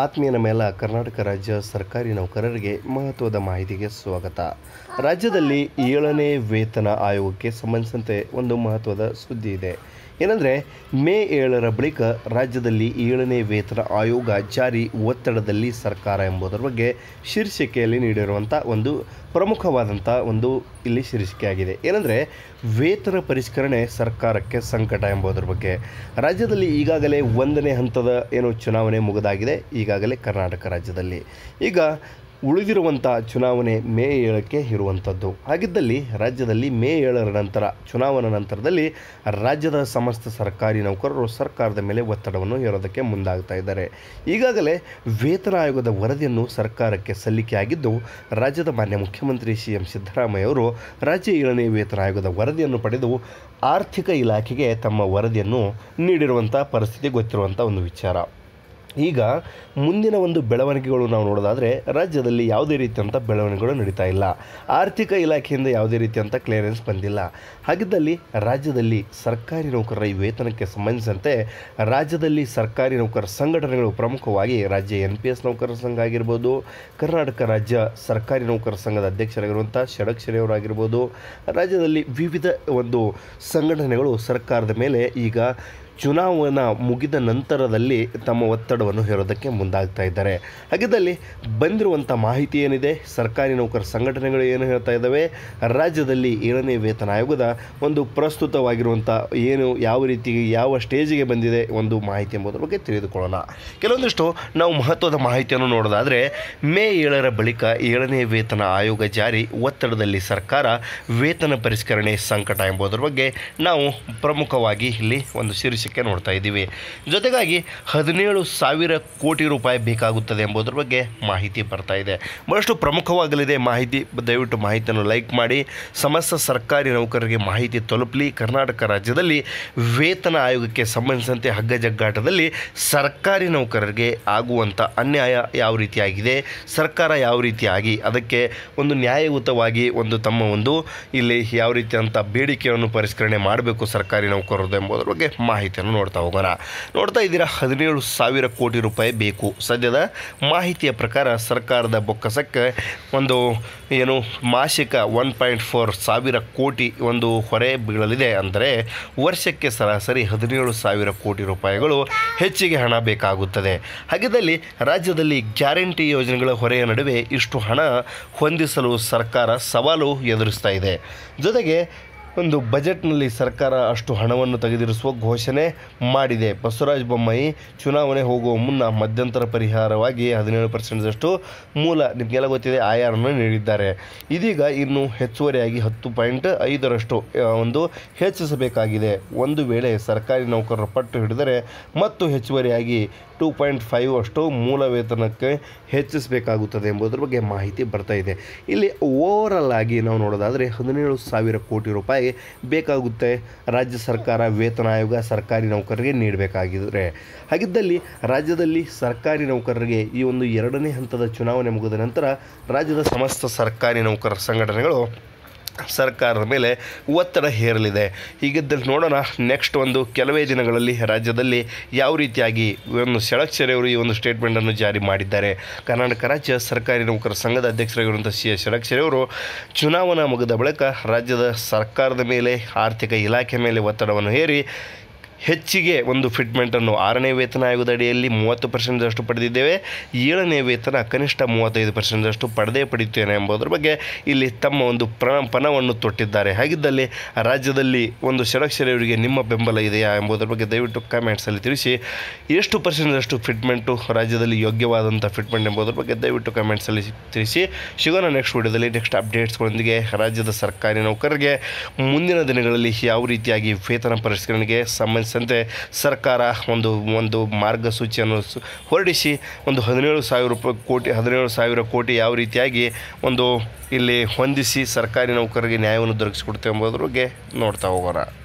ಆತ್ಮೀಯನ ಮೇಲ ಕರ್ನಾಟಕ ರಾಜ್ಯ ಸರ್ಕಾರಿ ನೌಕರರಿಗೆ ಮಹತ್ವದ ಮಾಹಿತಿಗೆ ಸ್ವಾಗತ ರಾಜ್ಯದಲ್ಲಿ ಏಳನೇ ವೇತನ ಆಯೋಗಕ್ಕೆ ಸಂಬಂಧಿಸಿದಂತೆ ಒಂದು ಮಹತ್ವದ ಸುದ್ದಿ ಇದೆ ಏನಂದರೆ ಮೇ ಏಳರ ಬಳಿಕ ರಾಜ್ಯದಲ್ಲಿ ಏಳನೇ ವೇತನ ಆಯೋಗ ಜಾರಿ ಒತ್ತಡದಲ್ಲಿ ಸರ್ಕಾರ ಎಂಬುದರ ಬಗ್ಗೆ ಶೀರ್ಷಿಕೆಯಲ್ಲಿ ನೀಡಿರುವಂಥ ಒಂದು ಪ್ರಮುಖವಾದಂಥ ಒಂದು ಇಲ್ಲಿ ಶೀರ್ಷಿಕೆಯಾಗಿದೆ ಏನಂದರೆ ವೇತನ ಪರಿಷ್ಕರಣೆ ಸರ್ಕಾರಕ್ಕೆ ಸಂಕಟ ಎಂಬುದರ ಬಗ್ಗೆ ರಾಜ್ಯದಲ್ಲಿ ಈಗಾಗಲೇ ಒಂದನೇ ಹಂತದ ಏನು ಚುನಾವಣೆ ಮುಗಿದಾಗಿದೆ ಈಗಾಗಲೇ ಕರ್ನಾಟಕ ರಾಜ್ಯದಲ್ಲಿ ಈಗ ಉಳಿದಿರುವಂಥ ಚುನಾವಣೆ ಮೇ ಏಳಕ್ಕೆ ಇರುವಂಥದ್ದು ಹಾಗಿದ್ದಲ್ಲಿ ರಾಜ್ಯದಲ್ಲಿ ಮೇ ಏಳರ ನಂತರ ಚುನಾವಣಾ ನಂತರದಲ್ಲಿ ರಾಜ್ಯದ ಸಮಸ್ತ ಸರ್ಕಾರಿ ನೌಕರರು ಸರ್ಕಾರದ ಮೇಲೆ ಒತ್ತಡವನ್ನು ಹೇರೋದಕ್ಕೆ ಮುಂದಾಗ್ತಾ ಇದ್ದಾರೆ ಈಗಾಗಲೇ ವೇತನ ಆಯೋಗದ ವರದಿಯನ್ನು ಸರ್ಕಾರಕ್ಕೆ ಸಲ್ಲಿಕೆಯಾಗಿದ್ದು ರಾಜ್ಯದ ಮಾನ್ಯ ಮುಖ್ಯಮಂತ್ರಿ ಸಿ ಎಂ ಸಿದ್ದರಾಮಯ್ಯ ಅವರು ರಾಜ್ಯ ಏಳನೇ ವೇತನ ಆಯೋಗದ ವರದಿಯನ್ನು ಪಡೆದು ಆರ್ಥಿಕ ಇಲಾಖೆಗೆ ತಮ್ಮ ವರದಿಯನ್ನು ನೀಡಿರುವಂಥ ಪರಿಸ್ಥಿತಿ ಗೊತ್ತಿರುವಂಥ ಒಂದು ವಿಚಾರ ಈಗ ಮುಂದಿನ ಒಂದು ಬೆಳವಣಿಗೆಗಳು ನಾವು ನೋಡೋದಾದರೆ ರಾಜ್ಯದಲ್ಲಿ ಯಾವುದೇ ರೀತಿಯಂಥ ಬೆಳವಣಿಗೆಗಳು ನಡೀತಾ ಇಲ್ಲ ಆರ್ಥಿಕ ಇಲಾಖೆಯಿಂದ ಯಾವುದೇ ರೀತಿಯಂಥ ಕ್ಲಿಯರೆನ್ಸ್ ಬಂದಿಲ್ಲ ಹಾಗಿದ್ದಲ್ಲಿ ರಾಜ್ಯದಲ್ಲಿ ಸರ್ಕಾರಿ ನೌಕರರ ಈ ವೇತನಕ್ಕೆ ಸಂಬಂಧಿಸಿದಂತೆ ರಾಜ್ಯದಲ್ಲಿ ಸರ್ಕಾರಿ ನೌಕರ ಸಂಘಟನೆಗಳು ಪ್ರಮುಖವಾಗಿ ರಾಜ್ಯ ಎನ್ ಪಿ ಎಸ್ ನೌಕರರ ಸಂಘ ಆಗಿರ್ಬೋದು ಕರ್ನಾಟಕ ರಾಜ್ಯ ಸರ್ಕಾರಿ ನೌಕರರ ಸಂಘದ ಅಧ್ಯಕ್ಷರಾಗಿರುವಂಥ ಷಡಕ್ಷರೆಯವರಾಗಿರ್ಬೋದು ರಾಜ್ಯದಲ್ಲಿ ವಿವಿಧ ಒಂದು ಸಂಘಟನೆಗಳು ಸರ್ಕಾರದ ಮೇಲೆ ಈಗ ಚುನಾವಣಾ ಮುಗಿದ ನಂತರದಲ್ಲಿ ತಮ್ಮ ಒತ್ತಡವನ್ನು ಹೇರೋದಕ್ಕೆ ಮುಂದಾಗ್ತಾ ಇದ್ದಾರೆ ಹಾಗಿದ್ದಲ್ಲಿ ಬಂದಿರುವಂಥ ಮಾಹಿತಿ ಏನಿದೆ ಸರ್ಕಾರಿ ನೌಕರ ಸಂಘಟನೆಗಳು ಏನು ಹೇಳ್ತಾ ಇದ್ದಾವೆ ರಾಜ್ಯದಲ್ಲಿ ಏಳನೇ ವೇತನ ಆಯೋಗದ ಒಂದು ಪ್ರಸ್ತುತವಾಗಿರುವಂಥ ಏನು ಯಾವ ರೀತಿ ಯಾವ ಸ್ಟೇಜಿಗೆ ಬಂದಿದೆ ಒಂದು ಮಾಹಿತಿ ಎಂಬುದರ ಬಗ್ಗೆ ತಿಳಿದುಕೊಳ್ಳೋಣ ಕೆಲವೊಂದಿಷ್ಟು ನಾವು ಮಹತ್ವದ ಮಾಹಿತಿಯನ್ನು ನೋಡೋದಾದರೆ ಮೇ ಏಳರ ಬಳಿಕ ಏಳನೇ ವೇತನ ಆಯೋಗ ಜಾರಿ ಒತ್ತಡದಲ್ಲಿ ಸರ್ಕಾರ ವೇತನ ಪರಿಷ್ಕರಣೆ ಸಂಕಟ ಎಂಬುದರ ಬಗ್ಗೆ ನಾವು ಪ್ರಮುಖವಾಗಿ ಇಲ್ಲಿ ಒಂದು ಶೀರ್ಷಿಕೆ ನೋಡ್ತಾ ಇದ್ದೀವಿ ಜೊತೆಗಾಗಿ ಹದಿನೇಳು ಸಾವಿರ ಕೋಟಿ ರೂಪಾಯಿ ಬೇಕಾಗುತ್ತದೆ ಎಂಬುದರ ಬಗ್ಗೆ ಮಾಹಿತಿ ಬರ್ತಾ ಇದೆ ಬಹಳಷ್ಟು ಪ್ರಮುಖವಾಗಲಿದೆ ಮಾಹಿತಿ ದಯವಿಟ್ಟು ಮಾಹಿತಿಯನ್ನು ಲೈಕ್ ಮಾಡಿ ಸಮಸ್ತ ಸರ್ಕಾರಿ ನೌಕರರಿಗೆ ಮಾಹಿತಿ ತಲುಪಲಿ ಕರ್ನಾಟಕ ರಾಜ್ಯದಲ್ಲಿ ವೇತನ ಆಯೋಗಕ್ಕೆ ಸಂಬಂಧಿಸಿದಂತೆ ಹಗ್ಗ ಜಗ್ಗಾಟದಲ್ಲಿ ಸರ್ಕಾರಿ ನೌಕರರಿಗೆ ಆಗುವಂಥ ಅನ್ಯಾಯ ಯಾವ ರೀತಿಯಾಗಿದೆ ಸರ್ಕಾರ ಯಾವ ರೀತಿಯಾಗಿ ಅದಕ್ಕೆ ಒಂದು ನ್ಯಾಯಯುತವಾಗಿ ಒಂದು ತಮ್ಮ ಒಂದು ಇಲ್ಲಿ ಯಾವ ರೀತಿಯಂಥ ಬೇಡಿಕೆಯನ್ನು ಪರಿಷ್ಕರಣೆ ಮಾಡಬೇಕು ಸರ್ಕಾರಿ ನೌಕರರು ಎಂಬುದರ ಬಗ್ಗೆ ಮಾಹಿತಿ ಮಾಹಿತಿಯನ್ನು ನೋಡ್ತಾ ಹೋಗೋಣ ನೋಡ್ತಾ ಇದ್ದೀರಾ ಹದಿನೇಳು ಸಾವಿರ ಕೋಟಿ ರೂಪಾಯಿ ಬೇಕು ಸದ್ಯದ ಮಾಹಿತಿಯ ಪ್ರಕಾರ ಸರ್ಕಾರದ ಬೊಕ್ಕಸಕ್ಕೆ ಒಂದು ಏನು ಮಾಸಿಕ ಒನ್ ಪಾಯಿಂಟ್ ಫೋರ್ ಸಾವಿರ ಕೋಟಿ ಒಂದು ಹೊರೆ ಬೀಳಲಿದೆ ಅಂದರೆ ವರ್ಷಕ್ಕೆ ಸರಾಸರಿ ಹದಿನೇಳು ಸಾವಿರ ಕೋಟಿ ರೂಪಾಯಿಗಳು ಹೆಚ್ಚಿಗೆ ಹಣ ಬೇಕಾಗುತ್ತದೆ ಹಾಗಿದ್ದಲ್ಲಿ ರಾಜ್ಯದಲ್ಲಿ ಗ್ಯಾರಂಟಿ ಯೋಜನೆಗಳ ಹೊರೆಯ ನಡುವೆ ಇಷ್ಟು ಹಣ ಹೊಂದಿಸಲು ಸರ್ಕಾರ ಸವಾಲು ಎದುರಿಸ್ತಾ ಇದೆ ಜೊತೆಗೆ ಒಂದು ಬಜೆಟ್ನಲ್ಲಿ ಸರ್ಕಾರ ಅಷ್ಟು ಹಣವನ್ನು ತೆಗೆದಿರಿಸುವ ಘೋಷಣೆ ಮಾಡಿದೆ ಬಸವರಾಜ ಬೊಮ್ಮಾಯಿ ಚುನಾವಣೆ ಹೋಗುವ ಮುನ್ನ ಮಧ್ಯಂತರ ಪರಿಹಾರವಾಗಿ ಹದಿನೇಳು ಪರ್ಸೆಂಟ್ದಷ್ಟು ಮೂಲ ನಿಮಗೆಲ್ಲ ಗೊತ್ತಿದೆ ಆಯಾರನ್ನು ನೀಡಿದ್ದಾರೆ ಇದೀಗ ಇನ್ನು ಹೆಚ್ಚುವರಿಯಾಗಿ ಹತ್ತು ಪಾಯಿಂಟ್ ಐದರಷ್ಟು ಒಂದು ಹೆಚ್ಚಿಸಬೇಕಾಗಿದೆ ಒಂದು ವೇಳೆ ಸರ್ಕಾರಿ ನೌಕರರ ಪಟ್ಟು ಹಿಡಿದರೆ ಮತ್ತು ಹೆಚ್ಚುವರಿಯಾಗಿ ಟೂ ಪಾಯಿಂಟ್ ಫೈವ್ ಅಷ್ಟು ಮೂಲ ವೇತನಕ್ಕೆ ಹೆಚ್ಚಿಸಬೇಕಾಗುತ್ತದೆ ಎಂಬುದರ ಬಗ್ಗೆ ಮಾಹಿತಿ ಬರ್ತಾ ಇದೆ ಇಲ್ಲಿ ಓವರಲ್ ಆಗಿ ನಾವು ನೋಡೋದಾದರೆ ಹದಿನೇಳು ಸಾವಿರ ಕೋಟಿ ರೂಪಾಯಿ ಬೇಕಾಗುತ್ತೆ ರಾಜ್ಯ ಸರ್ಕಾರ ವೇತನ ಆಯೋಗ ಸರ್ಕಾರಿ ನೌಕರರಿಗೆ ನೀಡಬೇಕಾಗಿದ್ದರೆ ಹಾಗಿದ್ದಲ್ಲಿ ರಾಜ್ಯದಲ್ಲಿ ಸರ್ಕಾರಿ ನೌಕರರಿಗೆ ಈ ಒಂದು ಎರಡನೇ ಹಂತದ ಚುನಾವಣೆ ಮುಗಿದ ನಂತರ ರಾಜ್ಯದ ಸಮಸ್ತ ಸರ್ಕಾರಿ ನೌಕರರ ಸಂಘಟನೆಗಳು ಸರ್ಕಾರದ ಮೇಲೆ ಒತ್ತಡ ಹೇರಲಿದೆ ಹೀಗಿದ್ದಲ್ಲಿ ನೋಡೋಣ ನೆಕ್ಸ್ಟ್ ಒಂದು ಕೆಲವೇ ದಿನಗಳಲ್ಲಿ ರಾಜ್ಯದಲ್ಲಿ ಯಾವ ರೀತಿಯಾಗಿ ಒಂದು ಅವರು ಈ ಒಂದು ಸ್ಟೇಟ್ಮೆಂಟನ್ನು ಜಾರಿ ಮಾಡಿದ್ದಾರೆ ಕರ್ನಾಟಕ ರಾಜ್ಯ ಸರ್ಕಾರಿ ನೌಕರ ಸಂಘದ ಅಧ್ಯಕ್ಷರಾಗಿರುವಂಥ ಸಿ ಎಸ್ ಅವರು ಚುನಾವಣಾ ಮುಗಿದ ಬಳಿಕ ರಾಜ್ಯದ ಸರ್ಕಾರದ ಮೇಲೆ ಆರ್ಥಿಕ ಇಲಾಖೆ ಮೇಲೆ ಒತ್ತಡವನ್ನು ಹೇರಿ ಹೆಚ್ಚಿಗೆ ಒಂದು ಫಿಟ್ಮೆಂಟನ್ನು ಆರನೇ ವೇತನ ಆಯೋಗದ ಅಡಿಯಲ್ಲಿ ಮೂವತ್ತು ಪರ್ಸೆಂಟ್ದಷ್ಟು ಪಡೆದಿದ್ದೇವೆ ಏಳನೇ ವೇತನ ಕನಿಷ್ಠ ಮೂವತ್ತೈದು ಪರ್ಸೆಂಟ್ದಷ್ಟು ಪಡೆದೇ ಪಡೆಯುತ್ತೇನೆ ಎಂಬುದರ ಬಗ್ಗೆ ಇಲ್ಲಿ ತಮ್ಮ ಒಂದು ಪ್ರಣ ಪಣವನ್ನು ತೊಟ್ಟಿದ್ದಾರೆ ಹಾಗಿದ್ದಲ್ಲಿ ರಾಜ್ಯದಲ್ಲಿ ಒಂದು ಷಡಕ್ಷರೆಯವರಿಗೆ ನಿಮ್ಮ ಬೆಂಬಲ ಇದೆಯಾ ಎಂಬುದರ ಬಗ್ಗೆ ದಯವಿಟ್ಟು ಕಮೆಂಟ್ಸಲ್ಲಿ ತಿಳಿಸಿ ಎಷ್ಟು ಪರ್ಸೆಂಟ್ದಷ್ಟು ಫಿಟ್ಮೆಂಟು ರಾಜ್ಯದಲ್ಲಿ ಯೋಗ್ಯವಾದಂಥ ಫಿಟ್ಮೆಂಟ್ ಎಂಬುದರ ಬಗ್ಗೆ ದಯವಿಟ್ಟು ಕಮೆಂಟ್ಸಲ್ಲಿ ತಿಳಿಸಿ ಶಿವನ ನೆಕ್ಸ್ಟ್ ವಿಡಿಯೋದಲ್ಲಿ ನೆಕ್ಸ್ಟ್ ಅಪ್ಡೇಟ್ಸ್ಗಳೊಂದಿಗೆ ರಾಜ್ಯದ ಸರ್ಕಾರಿ ನೌಕರರಿಗೆ ಮುಂದಿನ ದಿನಗಳಲ್ಲಿ ಯಾವ ರೀತಿಯಾಗಿ ವೇತನ ಪರಿಷ್ಕರಣೆಗೆ ಸಂಬಂಧಿಸಿ ಸಂತೆ ಸರ್ಕಾರ ಒಂದು ಒಂದು ಮಾರ್ಗಸೂಚಿಯನ್ನು ಹೊರಡಿಸಿ ಒಂದು ಹದಿನೇಳು ಸಾವಿರ ರೂಪಾಯಿ ಕೋಟಿ ಹದಿನೇಳು ಸಾವಿರ ಕೋಟಿ ಯಾವ ರೀತಿಯಾಗಿ ಒಂದು ಇಲ್ಲಿ ಹೊಂದಿಸಿ ಸರ್ಕಾರಿ ನೌಕರರಿಗೆ ನ್ಯಾಯವನ್ನು ದೊರಕಿಸಿಕೊಡ್ತೇವೆ ಎಂಬುದ್ರ ಬಗ್ಗೆ ನೋಡ್ತಾ ಹೋಗೋಣ